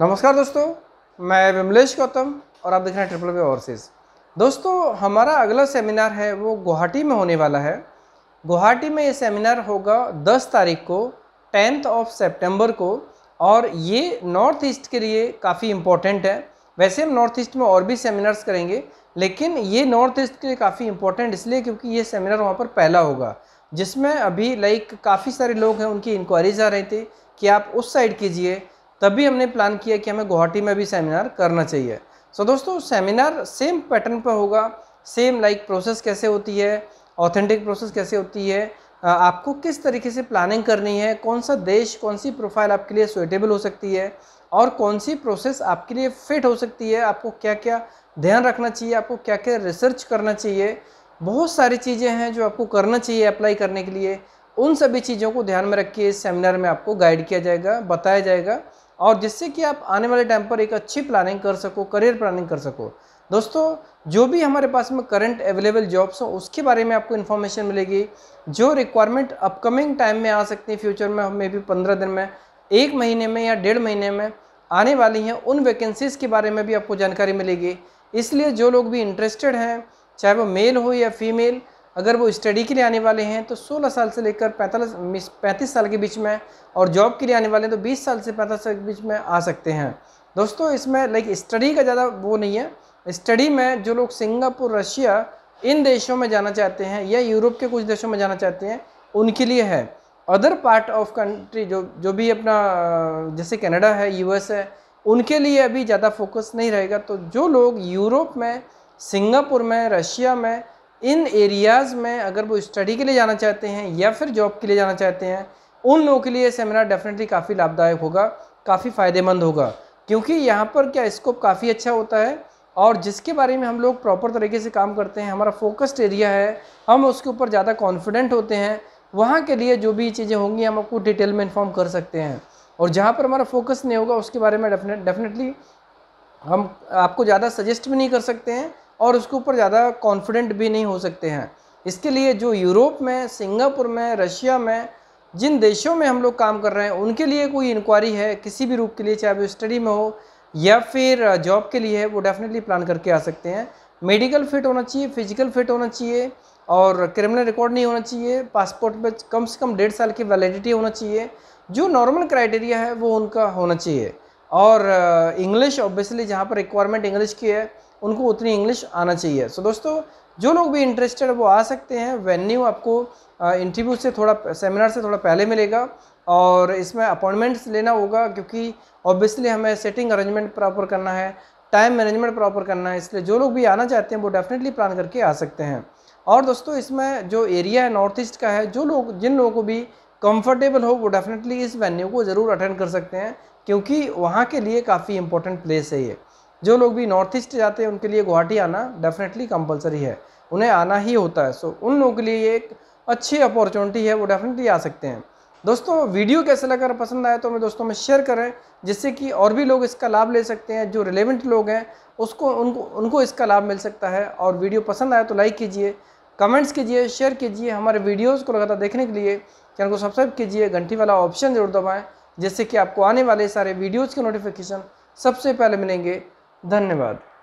नमस्कार दोस्तों मैं विमलेश गौतम और आप देख रहे हैं ट्रिपल वे ओवरसीज़ दोस्तों हमारा अगला सेमिनार है वो गुवाहाटी में होने वाला है गुवाहाटी में ये सेमिनार होगा 10 तारीख को टेंथ ऑफ सितंबर को और ये नॉर्थ ईस्ट के लिए काफ़ी इम्पोर्टेंट है वैसे हम नॉर्थ ईस्ट में और भी सेमिनार्स करेंगे लेकिन ये नॉर्थ ईस्ट के लिए काफ़ी इम्पोर्टेंट इसलिए क्योंकि ये सेमिनार वहाँ पर पहला होगा जिसमें अभी लाइक काफ़ी सारे लोग हैं उनकी इंक्वायरीज आ रही थी कि आप उस साइड कीजिए तभी हमने प्लान किया कि हमें गुवाहाटी में भी सेमिनार करना चाहिए सो so, दोस्तों सेमिनार सेम पैटर्न पर होगा सेम लाइक प्रोसेस कैसे होती है ऑथेंटिक प्रोसेस कैसे होती है आपको किस तरीके से प्लानिंग करनी है कौन सा देश कौन सी प्रोफाइल आपके लिए सुइटेबल हो सकती है और कौन सी प्रोसेस आपके लिए फिट हो सकती है आपको क्या क्या ध्यान रखना चाहिए आपको क्या क्या रिसर्च करना चाहिए बहुत सारी चीज़ें हैं जो आपको करना चाहिए अप्लाई करने के लिए उन सभी चीज़ों को ध्यान में रख के इस सेमिनार में आपको गाइड किया जाएगा बताया जाएगा और जिससे कि आप आने वाले टाइम पर एक अच्छी प्लानिंग कर सको करियर प्लानिंग कर सको दोस्तों जो भी हमारे पास में करंट अवेलेबल जॉब्स हो उसके बारे में आपको इन्फॉर्मेशन मिलेगी जो रिक्वायरमेंट अपकमिंग टाइम में आ सकती है फ्यूचर में मे भी पंद्रह दिन में एक महीने में या डेढ़ महीने में आने वाली हैं उन वैकेंसीज़ के बारे में भी आपको जानकारी मिलेगी इसलिए जो लोग भी इंटरेस्टेड हैं चाहे वो मेल हो या फीमेल अगर वो स्टडी के लिए आने वाले हैं तो 16 साल से लेकर पैंतालीस पैंतीस साल के बीच में और जॉब के लिए आने वाले हैं तो 20 साल से पैंतालीस साल के बीच में आ सकते हैं दोस्तों इसमें लाइक स्टडी का ज़्यादा वो नहीं है स्टडी में जो लोग सिंगापुर रशिया इन देशों में जाना चाहते हैं या यूरोप के कुछ देशों में जाना चाहते हैं उनके लिए है अदर पार्ट ऑफ कंट्री जो जो भी अपना जैसे कनाडा है यूएस है उनके लिए अभी ज़्यादा फोकस नहीं रहेगा तो जो लोग यूरोप में सिंगापुर में रशिया में इन एरियाज़ में अगर वो स्टडी के लिए जाना चाहते हैं या फिर जॉब के लिए जाना चाहते हैं उन लोगों के लिए सेमिनार डेफिनेटली काफ़ी लाभदायक होगा काफ़ी फ़ायदेमंद होगा क्योंकि यहाँ पर क्या स्कोप काफ़ी अच्छा होता है और जिसके बारे में हम लोग प्रॉपर तरीके से काम करते हैं हमारा फोकस्ड एरिया है हम उसके ऊपर ज़्यादा कॉन्फिडेंट होते हैं वहाँ के लिए जो भी चीज़ें होंगी हम आपको डिटेल में इन्फॉर्म कर सकते हैं और जहाँ पर हमारा फोकस नहीं होगा उसके बारे में डेफिनेटली हम आपको ज़्यादा सजेस्ट भी नहीं कर सकते हैं और उसके ऊपर ज़्यादा कॉन्फिडेंट भी नहीं हो सकते हैं इसके लिए जो यूरोप में सिंगापुर में रशिया में जिन देशों में हम लोग काम कर रहे हैं उनके लिए कोई इंक्वायरी है किसी भी रूप के लिए चाहे वो स्टडी में हो या फिर जॉब के लिए है वो डेफिनेटली प्लान करके आ सकते हैं मेडिकल फिट होना चाहिए फिजिकल फिट होना चाहिए और क्रिमिनल रिकॉर्ड नहीं होना चाहिए पासपोर्ट में कम से कम डेढ़ साल की वैलिडिटी होना चाहिए जो नॉर्मल क्राइटेरिया है वो उनका होना चाहिए और इंग्लिश ऑब्वियसली जहाँ पर रिक्वायरमेंट इंग्लिश की है उनको उतनी इंग्लिश आना चाहिए सो so, दोस्तों जो लोग भी इंटरेस्टेड वो आ सकते हैं वेन्यू आपको इंटरव्यू से थोड़ा सेमिनार से थोड़ा पहले मिलेगा और इसमें अपॉइंटमेंट्स लेना होगा क्योंकि ऑब्वियसली हमें सेटिंग अरेंजमेंट प्रॉपर करना है टाइम मैनेजमेंट प्रॉपर करना है इसलिए जो लोग भी आना चाहते हैं वो डेफिनेटली प्लान करके आ सकते हैं और दोस्तों इसमें जो एरिया है नॉर्थ ईस्ट का है जो लोग जिन लोगों को भी कंफर्टेबल हो वो डेफिनेटली इस वेन्यू को ज़रूर अटेंड कर सकते हैं क्योंकि वहाँ के लिए काफ़ी इंपॉर्टेंट प्लेस है ये जो लोग भी नॉर्थ ईस्ट जाते हैं उनके लिए गुवाहाटी आना डेफिनेटली कंपलसरी है उन्हें आना ही होता है सो उन लोगों के लिए ये एक अच्छी अपॉर्चुनिटी है वो डेफिनेटली आ सकते हैं दोस्तों वीडियो कैसे लगा पसंद आए तो हमें दोस्तों में शेयर करें जिससे कि और भी लोग इसका लाभ ले सकते हैं जो रिलेवेंट लोग हैं उसको उनको उनको इसका लाभ मिल सकता है और वीडियो पसंद आए तो लाइक कीजिए कमेंट्स कीजिए शेयर कीजिए हमारे वीडियोस को लगातार देखने के लिए चैनल को सब्सक्राइब कीजिए घंटी वाला ऑप्शन जरूर दबाएं जिससे कि आपको आने वाले सारे वीडियोस के नोटिफिकेशन सबसे पहले मिलेंगे धन्यवाद